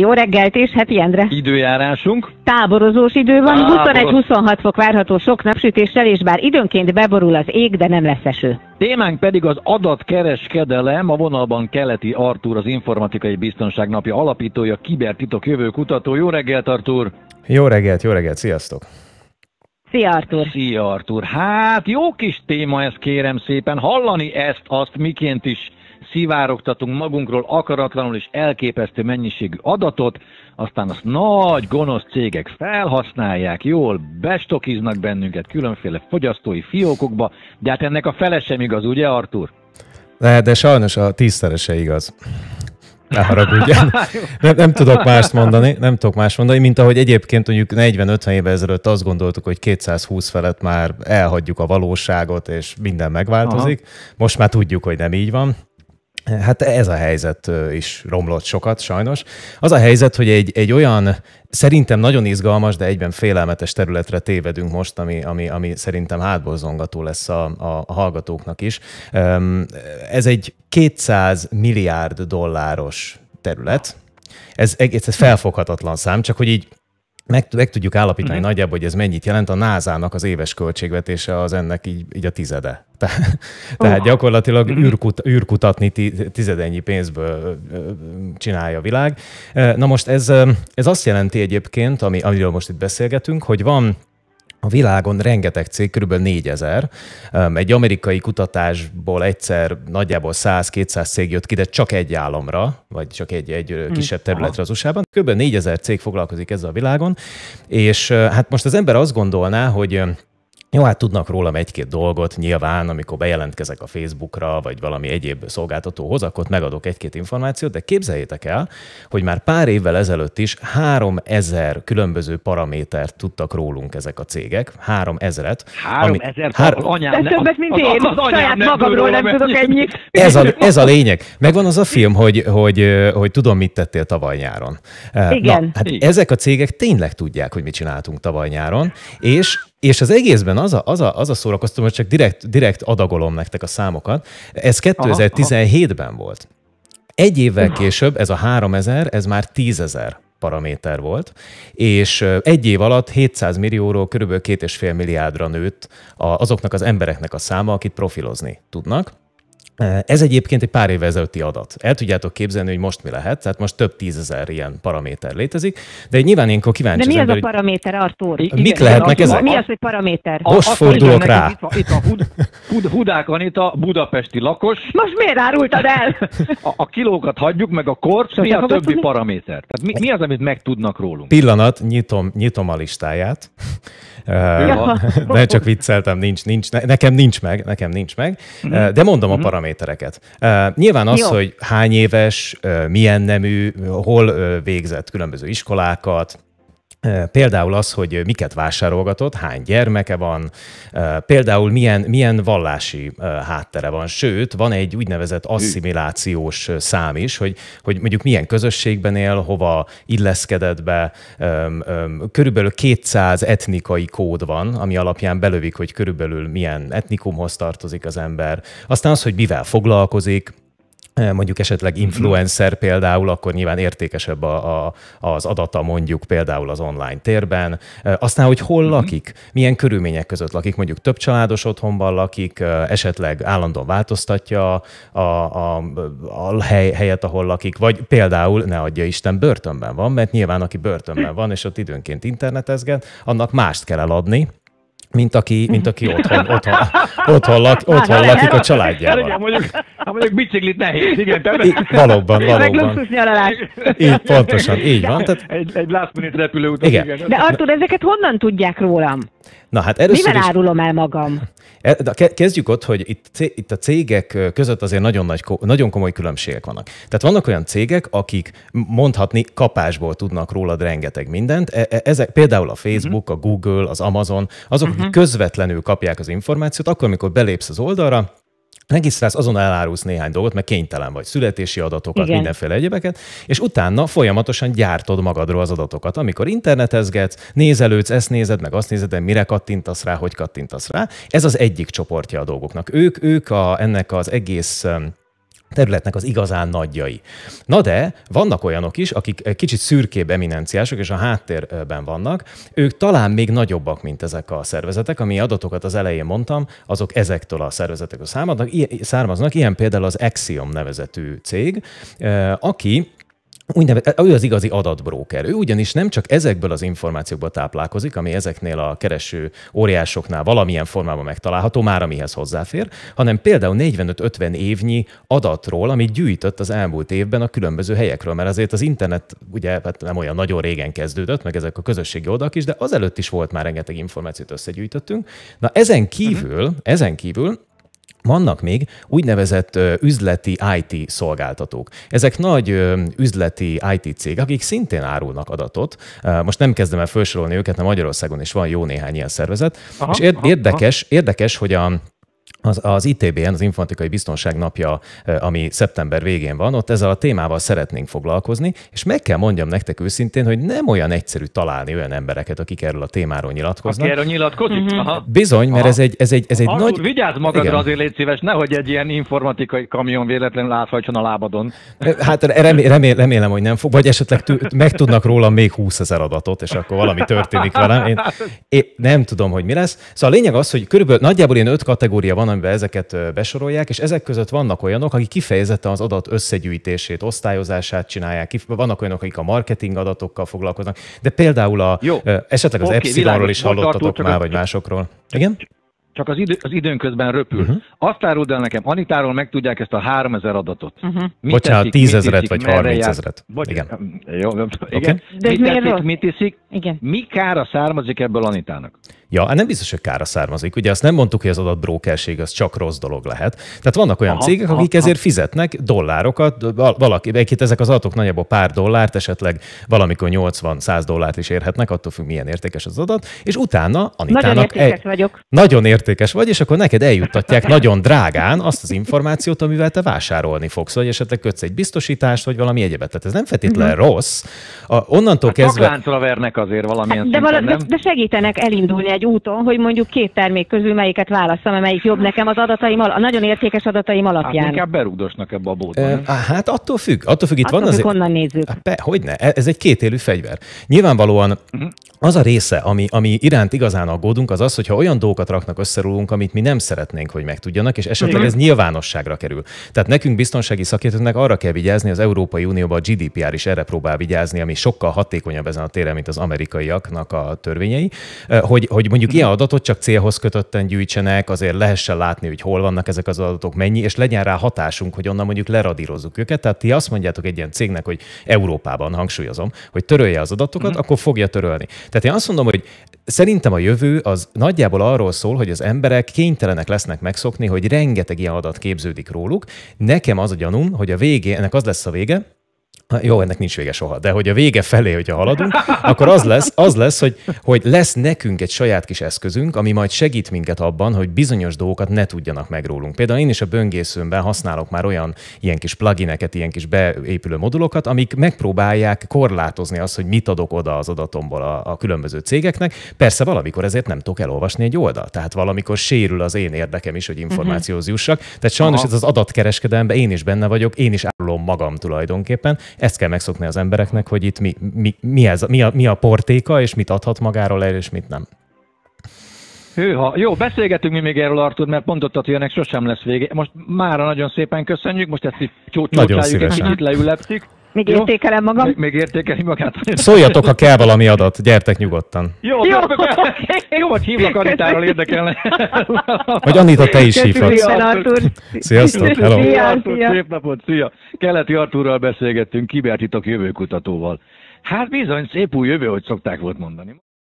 Jó reggelt és heti Endre! Időjárásunk? Táborozós idő van, 21-26 fok várható sok napsütéssel, és bár időnként beborul az ég, de nem lesz eső. Témánk pedig az adatkereskedelem, a vonalban Keleti Artúr, az Informatikai Biztonság Napja alapítója, kibertitok kutató. Jó reggelt, Artúr! Jó reggelt, jó reggelt, sziasztok! Szia, Artur! Szia, Artur! Hát, jó kis téma ez, kérem szépen. Hallani ezt, azt miként is szivárogtatunk magunkról akaratlanul és elképesztő mennyiségű adatot, aztán azt nagy gonosz cégek felhasználják, jól bestokiznak bennünket különféle fogyasztói fiókokba, de hát ennek a fele sem igaz, ugye Artur? De, de sajnos a tízszerese igaz. Ne haragudjon. Nem, nem tudok mást mondani, nem tudok más mondani, mint ahogy egyébként mondjuk 40-50 éve ezelőtt azt gondoltuk, hogy 220 felett már elhagyjuk a valóságot, és minden megváltozik. Aha. Most már tudjuk, hogy nem így van. Hát ez a helyzet is romlott sokat, sajnos. Az a helyzet, hogy egy, egy olyan szerintem nagyon izgalmas, de egyben félelmetes területre tévedünk most, ami, ami, ami szerintem hátborzongató lesz a, a, a hallgatóknak is. Ez egy 200 milliárd dolláros terület. Ez egész ez felfoghatatlan szám, csak hogy így meg, meg tudjuk állapítani mm. nagyjából, hogy ez mennyit jelent. A NASA-nak az éves költségvetése az ennek így, így a tizede. Te, tehát oh. gyakorlatilag mhm. űrkut, űrkutatni tizedennyi pénzből csinálja a világ. Na most ez, ez azt jelenti egyébként, ami, amiről most itt beszélgetünk, hogy van a világon rengeteg cég, kb. 4000. Egy amerikai kutatásból egyszer nagyjából 100-200 cég jött ki, de csak egy államra, vagy csak egy, egy kisebb hm, területre az USA-ban. Kb. 4000 cég foglalkozik ezzel a világon, és hát most az ember azt gondolná, hogy jó, hát tudnak rólam egy-két dolgot, nyilván, amikor bejelentkezek a Facebookra, vagy valami egyéb szolgáltatóhoz, akkor megadok egy-két információt, de képzeljétek el, hogy már pár évvel ezelőtt is 3000 különböző paramétert tudtak rólunk ezek a cégek, 3000-et. 3000? Három, anyám, de többet, mint én, az, az, saját magamról nem tudok ennyit. Ez a, ez a lényeg. Megvan az a film, hogy, hogy, hogy tudom, mit tettél tavaly nyáron. Eh, Igen. Na, hát Igen. ezek a cégek tényleg tudják, hogy mit csináltunk tavaly nyáron, és és az egészben az a, az a, az a szórakoztató, hogy csak direkt, direkt adagolom nektek a számokat. Ez 2017-ben volt. Egy évvel hm. később ez a 3000, ez már 10.000 paraméter volt, és egy év alatt 700 millióról kb. 2,5 milliárdra nőtt azoknak az embereknek a száma, akit profilozni tudnak. Eh, ez egyébként egy pár évvel ezelőtti adat. El tudjátok képzelni, hogy most mi lehet, tehát most több tízezer ilyen paraméter létezik, de nyilván én kíváncsi De mi az, ember, az a paraméter, Artur? Igen, mik lehetnek ezek? Mi az, hogy paraméter? A, most fordulok rá. Itt a, itt a hud, hud, Hudák a budapesti lakos. Most miért árultad el? A, a kilókat hagyjuk, meg a korcs, mi a többi paraméter? Tehát mi, mi az, amit megtudnak rólunk? Pillanat, nyitom, nyitom a listáját. De eh, csak vicceltem, nincs, nincs, nekem nincs meg, nekem nincs meg, mhm. eh, de mondom a mhm. paraméter paramétereket. Uh, nyilván az, Jó. hogy hány éves, uh, milyen nemű, hol uh, végzett különböző iskolákat, Például az, hogy miket vásárolgatott, hány gyermeke van, például milyen, milyen vallási háttere van. Sőt, van egy úgynevezett asszimilációs szám is, hogy, hogy mondjuk milyen közösségben él, hova illeszkedett be. Körülbelül 200 etnikai kód van, ami alapján belövik, hogy körülbelül milyen etnikumhoz tartozik az ember. Aztán az, hogy mivel foglalkozik, Eh, mondjuk esetleg influencer mhm. például, akkor nyilván értékesebb a, a, az adata mondjuk például az online térben. Eh, aztán, hogy hol mhm. lakik, milyen körülmények között lakik, mondjuk több családos otthonban lakik, eh, esetleg állandóan változtatja a, a, a hely, helyet, ahol lakik, vagy például, ne adja Isten, börtönben van, mert nyilván aki börtönben van, és ott időnként internetezget, annak mást kell eladni, mint aki, mint aki otthon, otthon, otthon, lak, otthon lakik a családjával. Hát, mondjuk, mondjuk biciklit nehéz, igen. I, valóban, valóban. nyaralás. Így, pontosan, így van. Tehát... Egy, egy last minute repülőutat. Igen. igen. De Artur, ezeket honnan tudják rólam? Na hát először Mivel is... árulom el magam? E, kezdjük ott, hogy itt, itt a cégek között azért nagyon, nagy, nagyon komoly különbségek vannak. Tehát vannak olyan cégek, akik mondhatni kapásból tudnak rólad rengeteg mindent. E-, e-, ezek, például a mhm. Facebook, a Google, az Amazon, azok, uh-huh. akik mhm. közvetlenül kapják az információt, akkor, amikor belépsz az oldalra, regisztrálsz, azon elárulsz néhány dolgot, mert kénytelen vagy, születési adatokat, Igen. mindenféle egyebeket, és utána folyamatosan gyártod magadról az adatokat. Amikor internetezgetsz, nézelődsz, ezt nézed, meg azt nézed, de mire kattintasz rá, hogy kattintasz rá. Ez az egyik csoportja a dolgoknak. Ők, ők a, ennek az egész területnek az igazán nagyjai. Na de vannak olyanok is, akik eh, kicsit szürkébb eminenciások, és a háttérben vannak. Ők talán még nagyobbak, mint ezek a szervezetek, ami adatokat az elején mondtam, azok ezektől a szervezetektől származnak. Ilyen például az Axiom nevezetű cég, eh, aki Úgynevezett, ő az igazi adatbróker. Ő ugyanis nem csak ezekből az információkból táplálkozik, ami ezeknél a kereső óriásoknál valamilyen formában megtalálható, már amihez hozzáfér, hanem például 45-50 évnyi adatról, amit gyűjtött az elmúlt évben a különböző helyekről, mert azért az internet ugye hát nem olyan nagyon régen kezdődött, meg ezek a közösségi oldalak is, de azelőtt is volt már rengeteg információt összegyűjtöttünk. Na ezen kívül, uh-huh. ezen kívül vannak még úgynevezett üzleti IT szolgáltatók. Ezek nagy üzleti IT cég, akik szintén árulnak adatot. Most nem kezdem el felsorolni őket, mert Magyarországon is van jó néhány ilyen szervezet. Aha, és érdekes, aha. érdekes, hogy a az, az ITBN, az Informatikai Biztonság Napja, ami szeptember végén van, ott ezzel a témával szeretnénk foglalkozni, és meg kell mondjam nektek őszintén, hogy nem olyan egyszerű találni olyan embereket, akik erről a témáról nyilatkoznak. Aki erről nyilatkozik? Mm-hmm. Aha. Bizony, mert Aha. ez egy, ez egy, ez egy Artur, nagy... Vigyázz magadra Igen. azért légy szíves, nehogy egy ilyen informatikai kamion véletlenül láthatjon a lábadon. Hát remé- remé- remélem, hogy nem fog, vagy esetleg tű, megtudnak rólam még 20 ezer adatot, és akkor valami történik velem. Én, én nem tudom, hogy mi lesz. Szóval a lényeg az, hogy körülbelül nagyjából ilyen öt kategória van, amiben ezeket besorolják, és ezek között vannak olyanok, akik kifejezetten az adat összegyűjtését, osztályozását csinálják, vannak olyanok, akik a marketing adatokkal foglalkoznak, de például a, Jó. esetleg az okay, Epsilonról is hallottatok már, vagy másokról. Igen? csak az, idő, az időn közben röpül. Uh-huh. Azt áruld el nekem, Anitáról megtudják ezt a 3000 adatot. Uh-huh. Bocsánat, 10 ezeret vagy 30 ezeret. igen. Jó, okay. igen. De mit teszik, mit iszik, igen. mi kára származik ebből Anitának? Ja, hát nem biztos, hogy kára származik. Ugye azt nem mondtuk, hogy az adatbrókerség az csak rossz dolog lehet. Tehát vannak olyan aha, cégek, akik aha. ezért fizetnek dollárokat, valaki, egyébként ezek az adatok nagyjából pár dollárt, esetleg valamikor 80-100 dollárt is érhetnek, attól függ, milyen értékes az adat, és utána Anitának... Nagyon értékes egy, vagyok. Nagyon értékes vagy, és akkor neked eljuttatják nagyon drágán azt az információt, amivel te vásárolni fogsz, vagy esetleg kötsz egy biztosítást, vagy valami egyebet. Tehát ez nem feltétlenül mhm. rossz. A, onnantól hát kezdve... vernek azért valamilyen hát, de, szinten, vala, de, de segítenek elindulni egy úton, hogy mondjuk két termék közül melyiket választom, melyik jobb nekem az adataim, a nagyon értékes adataim hát alapján. Hát inkább berugdosnak ebbe a bótba. E, hát attól függ, attól függ, itt attól van függ, azért... honnan nézzük. Hát, ne, ez egy kétélű fegyver. Nyilvánvalóan mhm az a része, ami, ami iránt igazán aggódunk, az az, hogyha olyan dolgokat raknak összerólunk, amit mi nem szeretnénk, hogy megtudjanak, és esetleg ez nyilvánosságra kerül. Tehát nekünk biztonsági szakértőknek arra kell vigyázni, az Európai Unióban a GDPR is erre próbál vigyázni, ami sokkal hatékonyabb ezen a téren, mint az amerikaiaknak a törvényei, hogy, hogy mondjuk ilyen adatot csak célhoz kötötten gyűjtsenek, azért lehessen látni, hogy hol vannak ezek az adatok, mennyi, és legyen rá hatásunk, hogy onnan mondjuk leradírozzuk őket. Tehát ti azt mondjátok egy ilyen cégnek, hogy Európában hangsúlyozom, hogy törölje az adatokat, uh akkor fogja törölni. Tehát én azt mondom, hogy szerintem a jövő az nagyjából arról szól, hogy az emberek kénytelenek lesznek megszokni, hogy rengeteg ilyen adat képződik róluk. Nekem az a gyanúm, hogy a végé, ennek az lesz a vége, jó, ennek nincs vége soha, de hogy a vége felé, hogyha haladunk, akkor az lesz, az lesz hogy, hogy lesz nekünk egy saját kis eszközünk, ami majd segít minket abban, hogy bizonyos dolgokat ne tudjanak meg rólunk. Például én is a böngészőmben használok már olyan ilyen kis plugineket, ilyen kis beépülő modulokat, amik megpróbálják korlátozni azt, hogy mit adok oda az adatomból a, a különböző cégeknek. Persze valamikor ezért nem tudok elolvasni egy oldalt, tehát valamikor sérül az én érdekem is, hogy információhoz jussak. Tehát sajnos Aha. ez az adatkereskedelemben én is benne vagyok, én is állom magam tulajdonképpen, ezt kell megszokni az embereknek, hogy itt mi, mi, mi, ez, mi, a, mi a portéka, és mit adhat magáról el, és mit nem. Hűha. Jó, beszélgetünk mi még erről, Artur, mert pont ott ennek sosem lesz vége. Most mára nagyon szépen köszönjük, most ezt így csócsáljuk, egy kicsit leülepszik. Még Jó? értékelem magam. Még, még értékeli magát. Szóljatok, ha kell valami adat, gyertek nyugodtan. Jó, jó, okay. jó hogy hívlak Anitáról érdekelne. Vagy Anita, te is hívhatsz. Sziasztok, hello. Szia. szép napot, szia. Keleti Artúrral beszélgettünk, kibertitok jövőkutatóval. Hát bizony, szép új jövő, hogy szokták volt mondani.